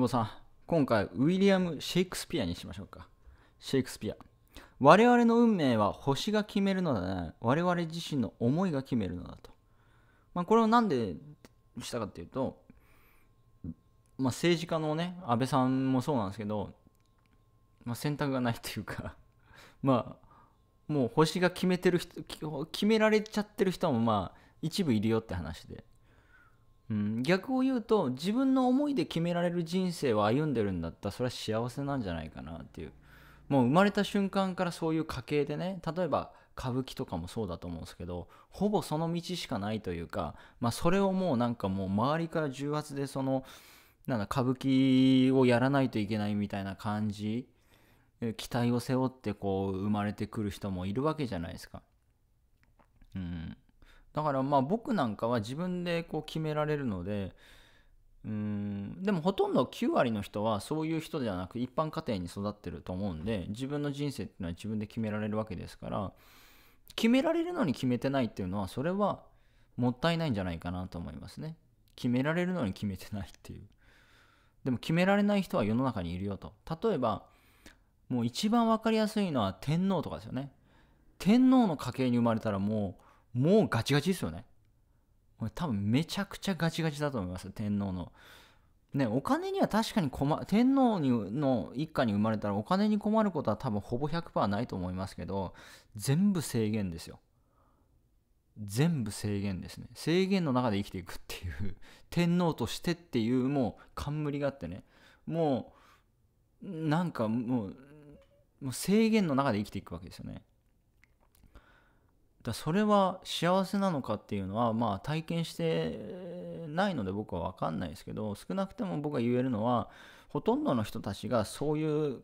保さん、今回、ウィリアム・シェイクスピアにしましょうか。シェイクスピア。我々の運命は星が決めるのだな、ね。我々自身の思いが決めるのだと。まあ、これを何でしたかっていうと、まあ、政治家のね、安倍さんもそうなんですけど、まあ、選択がないというか まあ、もう星が決めてる人、決められちゃってる人もまあ、一部いるよって話で。うん、逆を言うと自分の思いで決められる人生を歩んでるんだったらそれは幸せなんじゃないかなっていうもう生まれた瞬間からそういう家系でね例えば歌舞伎とかもそうだと思うんですけどほぼその道しかないというか、まあ、それをもうなんかもう周りから重圧でそのなんだ歌舞伎をやらないといけないみたいな感じ期待を背負ってこう生まれてくる人もいるわけじゃないですか。うんだからまあ僕なんかは自分でこう決められるのでうんでもほとんど9割の人はそういう人ではなく一般家庭に育ってると思うんで自分の人生っていうのは自分で決められるわけですから決められるのに決めてないっていうのはそれはもったいないんじゃないかなと思いますね決められるのに決めてないっていうでも決められない人は世の中にいるよと例えばもう一番分かりやすいのは天皇とかですよね天皇の家系に生まれたらもうもうガチガチですよね。これ多分めちゃくちゃガチガチだと思います、天皇の。ね、お金には確かに困、天皇にの一家に生まれたらお金に困ることは多分ほぼ100%ないと思いますけど、全部制限ですよ。全部制限ですね。制限の中で生きていくっていう、天皇としてっていうもう冠があってね、もう、なんかもう、もう制限の中で生きていくわけですよね。だそれは幸せなのかっていうのは、まあ、体験してないので僕は分かんないですけど少なくても僕が言えるのはほとんどの人たちがそういう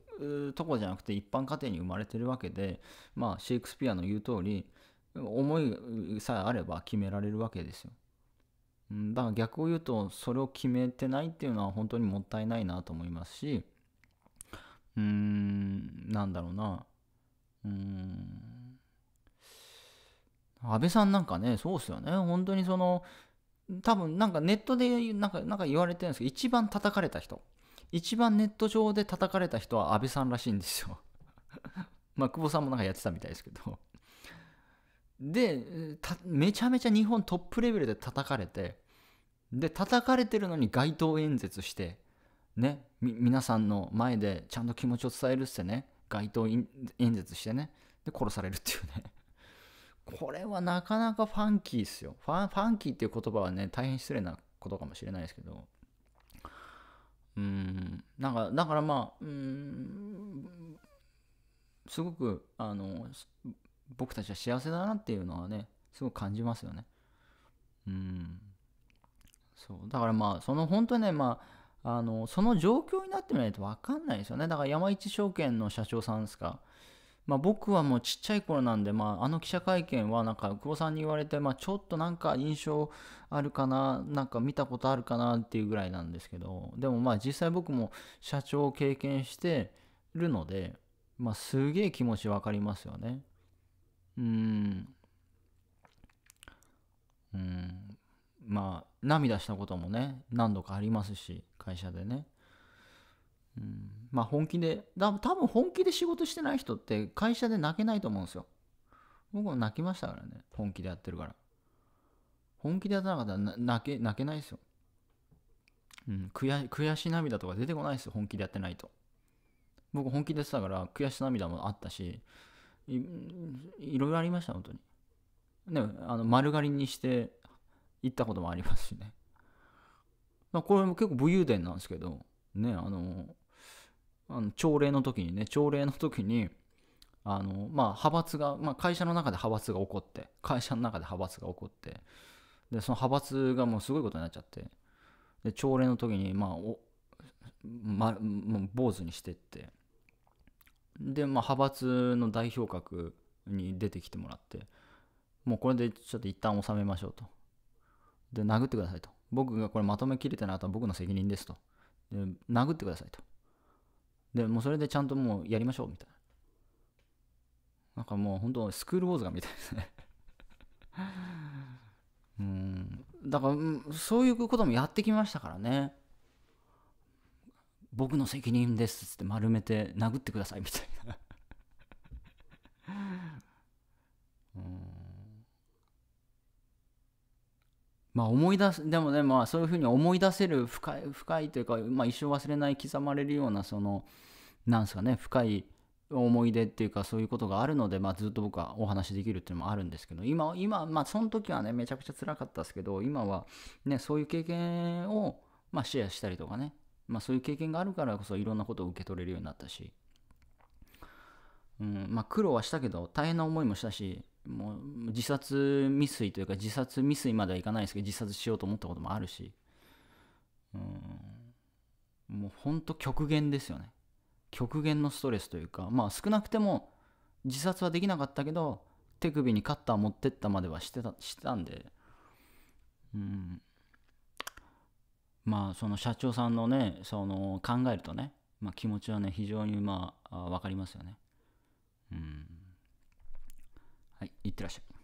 とこじゃなくて一般家庭に生まれてるわけで、まあ、シェイクスピアの言う通り思いさえあれば決められるわけですよ。だから逆を言うとそれを決めてないっていうのは本当にもったいないなと思いますしうーんなんだろうなうーん安倍さんなんかね、そうっすよね。本当にその、多分なんかネットでなんかなんか言われてるんですけど、一番叩かれた人、一番ネット上で叩かれた人は安倍さんらしいんですよ。まあ、久保さんもなんかやってたみたいですけど。で、めちゃめちゃ日本トップレベルで叩かれて、で、叩かれてるのに街頭演説して、ね、皆さんの前でちゃんと気持ちを伝えるっってね、街頭演説してね、で、殺されるっていうね。これはなかなかファンキーっすよ。ファンファンキーっていう言葉はね、大変失礼なことかもしれないですけど、うん、なんか、だからまあ、うん、すごく、あの、僕たちは幸せだなっていうのはね、すごく感じますよね。うん。そう、だからまあ、その本当にね、まあ、あの、その状況になってみないと分かんないですよね。だから山一証券の社長さんですか、まあ、僕はもうちっちゃい頃なんで、まあ、あの記者会見はなんか久保さんに言われて、まあ、ちょっとなんか印象あるかななんか見たことあるかなっていうぐらいなんですけどでもまあ実際僕も社長を経験してるので、まあ、すげえ気持ち分かりますよねうんうんまあ涙したこともね何度かありますし会社でねうん、まあ本気で多分本気で仕事してない人って会社で泣けないと思うんですよ僕も泣きましたからね本気でやってるから本気でやってなかったら泣け泣けないですよ、うん、悔悔し涙とか出てこないですよ本気でやってないと僕本気でやってたから悔し涙もあったしいいろいろありました本当にねあの丸刈りにして行ったこともありますしねこれも結構武勇伝なんですけどねあのあの朝礼の時にね朝礼の時にあの、まあ、派閥が、まあ、会社の中で派閥が起こって会社の中で派閥が起こってでその派閥がもうすごいことになっちゃってで朝礼の時に、まあ、おま、もう坊主にしてってで、まあ、派閥の代表格に出てきてもらってもうこれでちょっと一旦収めましょうとで殴ってくださいと僕がこれまとめきれてないたは僕の責任ですとで殴ってくださいとでもうそれでちゃんともうやりましょうみたいななんかもう本当スクールウォーズがみたいですね うんだからそういうこともやってきましたからね僕の責任ですっつって丸めて殴ってくださいみたいなまあ思い出す、でもね、まあそういうふうに思い出せる深い、深いというか、まあ一生忘れない刻まれるような、その、なんですかね、深い思い出っていうかそういうことがあるので、まあ、ずっと僕はお話しできるっていうのもあるんですけど今今まあその時はねめちゃくちゃ辛かったですけど今はねそういう経験を、まあ、シェアしたりとかね、まあ、そういう経験があるからこそいろんなことを受け取れるようになったし、うんまあ、苦労はしたけど大変な思いもしたしもう自殺未遂というか自殺未遂まではいかないですけど自殺しようと思ったこともあるし、うん、もうほんと極限ですよね極限のストレスというかまあ少なくても自殺はできなかったけど手首にカッター持ってったまではしてたしたんで、うん、まあその社長さんのねその考えるとね、まあ、気持ちはね非常にまあ分かりますよね。うんはい、いってらっしゃい。